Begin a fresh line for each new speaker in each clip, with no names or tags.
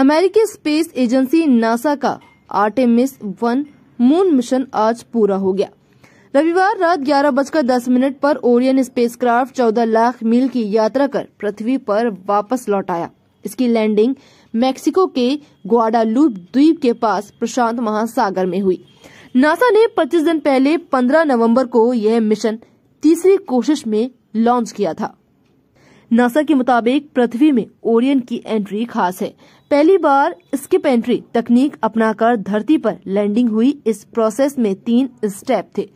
अमेरिकी space agency NASA का Artemis one moon mission आज पूरा हो गया रविवार रात ग्यारह बजकर दस मिनट पर ओरियन स्पेसक्राफ्ट चौदह लाख मील की यात्रा कर पृथ्वी पर वापस लौट आया इसकी लैंडिंग मेक्सिको के ग्वाडालूप द्वीप के पास प्रशांत महासागर में हुई नासा ने 25 दिन पहले 15 नवंबर को यह मिशन तीसरी कोशिश में लॉन्च किया था नासा के मुताबिक पृथ्वी में ओरियन की एंट्री खास है पहली बार स्किप एंट्री तकनीक अपनाकर धरती पर लैंडिंग हुई इस प्रोसेस में तीन स्टेप थे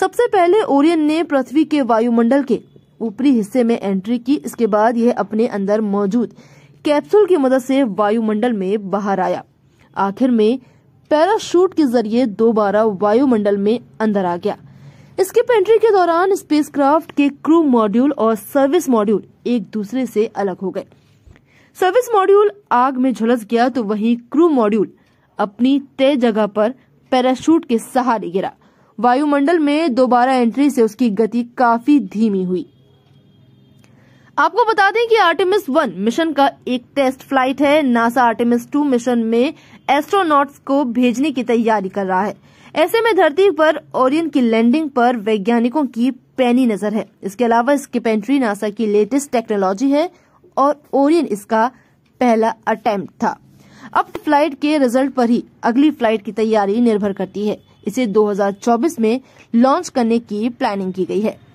सबसे पहले ओरियन ने पृथ्वी के वायुमंडल के ऊपरी हिस्से में एंट्री की इसके बाद यह अपने अंदर मौजूद कैप्सूल की मदद से वायुमंडल में बाहर आया आखिर में पैराशूट के जरिए दोबारा वायुमंडल में अंदर आ गया स्किप पेंट्री के दौरान स्पेसक्राफ्ट के क्रू मॉड्यूल और सर्विस मॉड्यूल एक दूसरे से अलग हो गए सर्विस मॉड्यूल आग में झुलस गया तो वहीं क्रू मॉड्यूल अपनी तय जगह पर पैराशूट के सहारे गिरा वायुमंडल में दोबारा एंट्री से उसकी गति काफी धीमी हुई आपको बता दें कि आर्टिमिस वन मिशन का एक टेस्ट फ्लाइट है नासा आर्टिमिस टू मिशन में एस्ट्रोनॉट्स को भेजने की तैयारी कर रहा है ऐसे में धरती पर ओरियन की लैंडिंग पर वैज्ञानिकों की पैनी नजर है इसके अलावा इसकी पेंट्री नासा की लेटेस्ट टेक्नोलॉजी है और ओरियन इसका पहला अटेम्प्ट था अब फ्लाइट के रिजल्ट पर ही अगली फ्लाइट की तैयारी निर्भर करती है इसे 2024 में लॉन्च करने की प्लानिंग की गई है